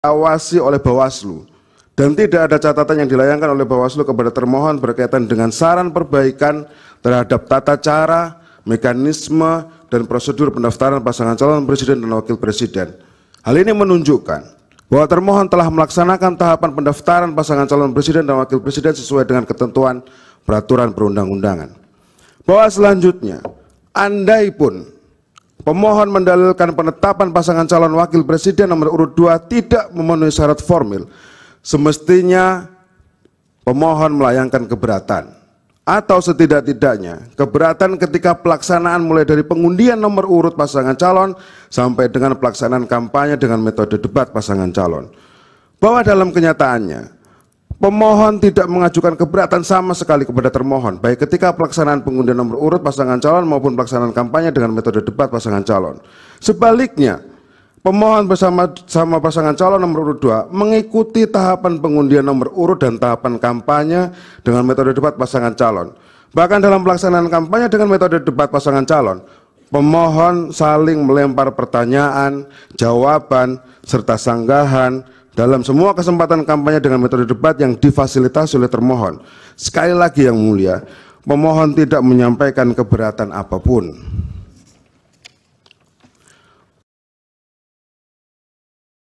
diawasi oleh Bawaslu dan tidak ada catatan yang dilayangkan oleh Bawaslu kepada termohon berkaitan dengan saran perbaikan terhadap tata cara, mekanisme, dan prosedur pendaftaran pasangan calon presiden dan wakil presiden. Hal ini menunjukkan bahwa termohon telah melaksanakan tahapan pendaftaran pasangan calon presiden dan wakil presiden sesuai dengan ketentuan peraturan perundang-undangan. Bahwa selanjutnya, andai pun Pemohon mendalilkan penetapan pasangan calon wakil presiden nomor urut 2 tidak memenuhi syarat formil. Semestinya pemohon melayangkan keberatan atau setidak-tidaknya keberatan ketika pelaksanaan mulai dari pengundian nomor urut pasangan calon sampai dengan pelaksanaan kampanye dengan metode debat pasangan calon. Bahwa dalam kenyataannya Pemohon tidak mengajukan keberatan sama sekali kepada termohon, baik ketika pelaksanaan pengundian nomor urut pasangan calon maupun pelaksanaan kampanye dengan metode debat pasangan calon. Sebaliknya, pemohon bersama sama pasangan calon nomor urut 2 mengikuti tahapan pengundian nomor urut dan tahapan kampanye dengan metode debat pasangan calon. Bahkan dalam pelaksanaan kampanye dengan metode debat pasangan calon, pemohon saling melempar pertanyaan, jawaban, serta sanggahan, dalam semua kesempatan kampanye dengan metode debat yang difasilitasi oleh termohon. Sekali lagi yang mulia, pemohon tidak menyampaikan keberatan apapun.